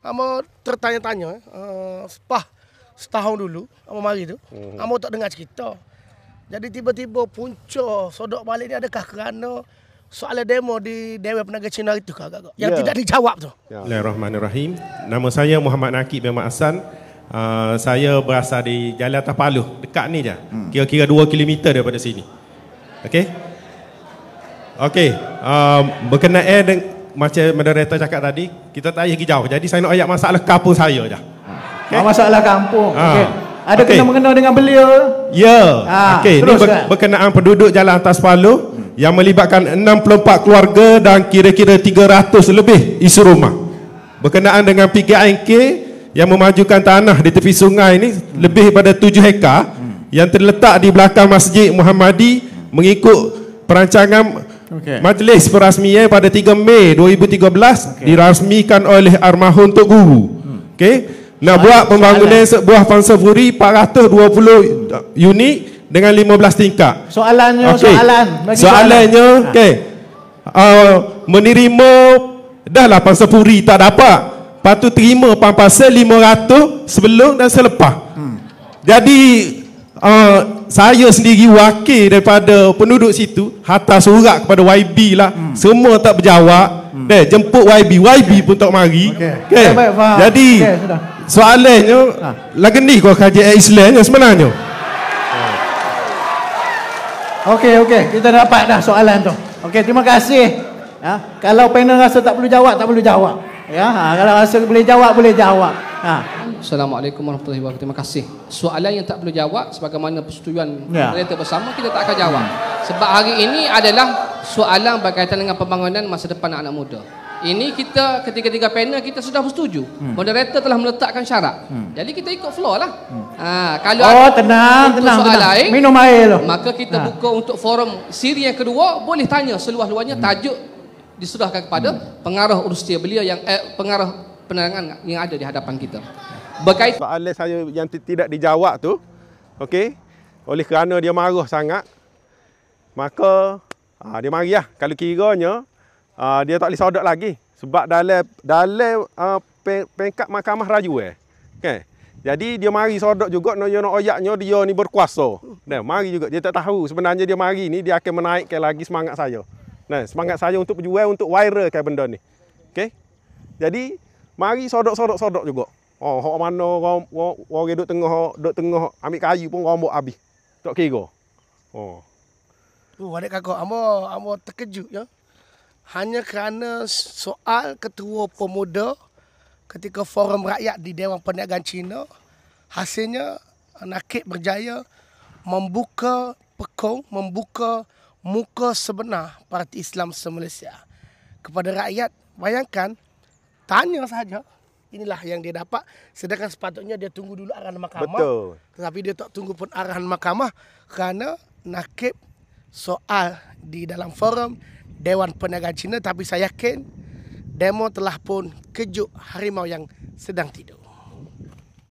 Amo tertanya-tanya uh, setahun dulu amo mari tu. Hmm. Amo tak dengar cerita. Jadi tiba-tiba punca sodok balik ni adakah kerana soalan demo di Dewan Penaga Cina itu kah agak yang yeah. tidak dijawab tu. Ya. Bismillahirrahmanirrahim. Yeah. Nama saya Muhammad Nakib bin Ma'asan. Uh, eh, saya berasal di Jalan Tapalu dekat ni je. Hmm. Kira-kira 2 km daripada sini. Okey. Okey, um, berkenaan dengan macam moderator cakap tadi, kita tak payah pergi jauh. Jadi saya nak ayat masalah kampung saya dah. Ha, okay. Masalah kampung. Ha. Okay. Ada okay. kena-mengena dengan beliau? Ya. Ha. Okay. Ini ber- berkenaan penduduk Jalan Atas Palu hmm. yang melibatkan 64 keluarga dan kira-kira 300 lebih isu rumah. Berkenaan dengan PKNK yang memajukan tanah di tepi sungai ini hmm. lebih pada 7 hektar hmm. yang terletak di belakang Masjid Muhammadi mengikut perancangan Okay. Majlis perasmian pada 3 Mei 2013 okay. dirasmikan oleh almarhum Tok Guru. Hmm. Okey. Nak so, buat pembangunan sebuah pansefuri 420 unit dengan 15 tingkat. Soalannya okay. soalan bagi soalannya ha. okey. Uh, menerima dah lah pansefuri tak dapat. Patut terima pampasan 500 sebelum dan selepas. Hmm. Jadi uh, saya sendiri wakil daripada penduduk situ hantar surat kepada YB lah hmm. semua tak berjawab hmm. deh jemput YB YB okay. pun tak mari okey okay. okay. okay. jadi okay, soalannya ha. lagi ni kau kaji Islam yang sebenarnya okey okey kita dapat dah soalan tu okey terima kasih ya kalau panel rasa tak perlu jawab tak perlu jawab ya ha. kalau rasa boleh jawab boleh jawab Ha. Assalamualaikum warahmatullahi wabarakatuh. Terima kasih. Soalan yang tak perlu jawab sebagaimana persetujuan ya. bersama kita tak akan hmm. jawab. Sebab hari ini adalah soalan berkaitan dengan pembangunan masa depan anak-anak muda. Ini kita ketiga-tiga panel kita sudah bersetuju. Hmm. Moderator telah meletakkan syarat. Hmm. Jadi kita ikut flow lah. Hmm. Ha, kalau oh tenang, tenang. Soal tenang. Lain, Minum air Maka kita ha. buka untuk forum siri yang kedua. Boleh tanya seluas-luasnya hmm. tajuk disudahkan kepada hmm. pengarah universiti belia yang eh, pengarah penerangan yang ada di hadapan kita. Berkait soalan saya yang tidak dijawab tu, okey. Oleh kerana dia marah sangat, maka aa, ah, dia mari lah. Kalau kiranya aa, ah, dia tak boleh sodok lagi sebab dalam dalam uh, ah, pengkat mahkamah raju eh. Okay. Jadi dia mari sodok juga no yo no dia ni berkuasa. Nah, mari juga dia tak tahu sebenarnya dia mari ni dia akan menaikkan lagi semangat saya. Nah, semangat saya untuk berjuang untuk viralkan benda ni. Okey. Jadi mari sodok-sodok-sodok juga. Oh, hok mana orang orang duduk tengah duduk tengah ambil kayu pun rombok habis. Tak kira. Oh. Oh, adik kakak, ambo ambo terkejut ya. Hanya kerana soal ketua pemuda ketika forum rakyat di Dewan Perniagaan China, hasilnya Nakib berjaya membuka pekong, membuka muka sebenar Parti Islam se Kepada rakyat, bayangkan tanya saja inilah yang dia dapat sedangkan sepatutnya dia tunggu dulu arahan mahkamah betul tetapi dia tak tunggu pun arahan mahkamah kerana nakib soal di dalam forum Dewan Perniagaan Cina tapi saya yakin demo telah pun kejut harimau yang sedang tidur